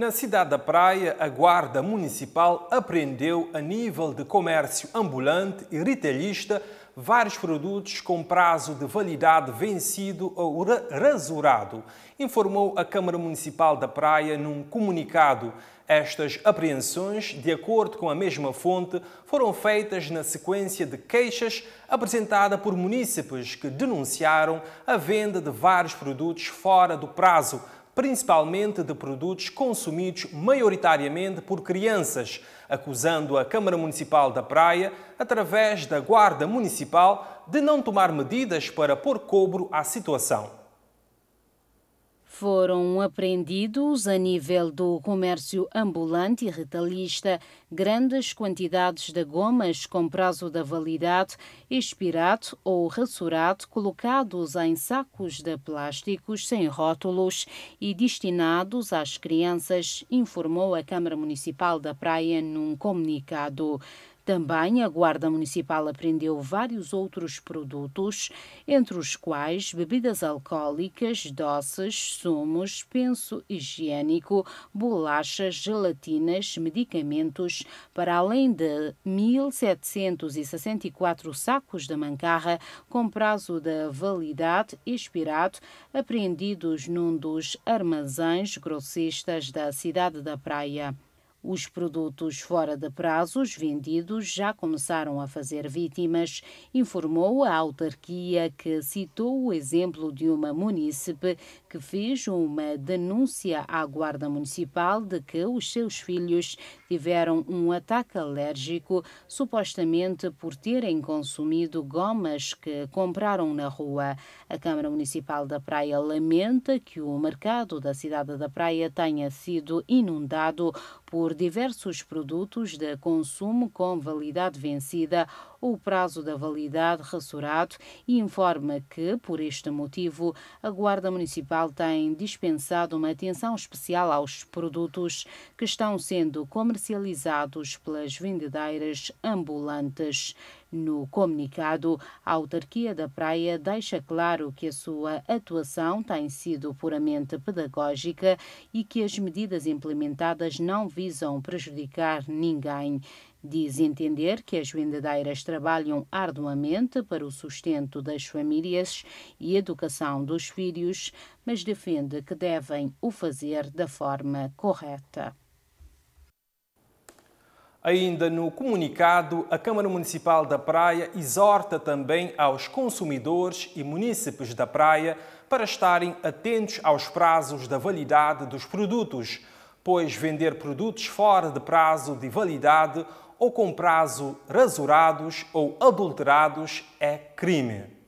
Na cidade da Praia, a Guarda Municipal apreendeu, a nível de comércio ambulante e retalhista vários produtos com prazo de validade vencido ou rasurado, informou a Câmara Municipal da Praia num comunicado. Estas apreensões, de acordo com a mesma fonte, foram feitas na sequência de queixas apresentada por munícipes que denunciaram a venda de vários produtos fora do prazo principalmente de produtos consumidos maioritariamente por crianças, acusando a Câmara Municipal da Praia, através da Guarda Municipal, de não tomar medidas para pôr cobro à situação foram apreendidos a nível do comércio ambulante e retalhista grandes quantidades de gomas com prazo da validade expirado ou rassurado colocados em sacos de plásticos sem rótulos e destinados às crianças, informou a Câmara Municipal da Praia num comunicado. Também a Guarda Municipal apreendeu vários outros produtos, entre os quais bebidas alcoólicas, doces, sumos, penso higiênico, bolachas, gelatinas, medicamentos, para além de 1.764 sacos da mancarra com prazo de validade expirado, apreendidos num dos armazéns grossistas da cidade da Praia. Os produtos fora de prazos vendidos já começaram a fazer vítimas, informou a autarquia que citou o exemplo de uma munícipe que fez uma denúncia à Guarda Municipal de que os seus filhos tiveram um ataque alérgico, supostamente por terem consumido gomas que compraram na rua. A Câmara Municipal da Praia lamenta que o mercado da cidade da Praia tenha sido inundado por por diversos produtos de consumo com validade vencida ou prazo da validade ressurado e informa que, por este motivo, a Guarda Municipal tem dispensado uma atenção especial aos produtos que estão sendo comercializados pelas vendedeiras ambulantes. No comunicado, a autarquia da Praia deixa claro que a sua atuação tem sido puramente pedagógica e que as medidas implementadas não visam visam prejudicar ninguém. Diz entender que as vendedeiras trabalham arduamente para o sustento das famílias e educação dos filhos, mas defende que devem o fazer da forma correta. Ainda no comunicado, a Câmara Municipal da Praia exorta também aos consumidores e munícipes da praia para estarem atentos aos prazos da validade dos produtos pois vender produtos fora de prazo de validade ou com prazo rasurados ou adulterados é crime.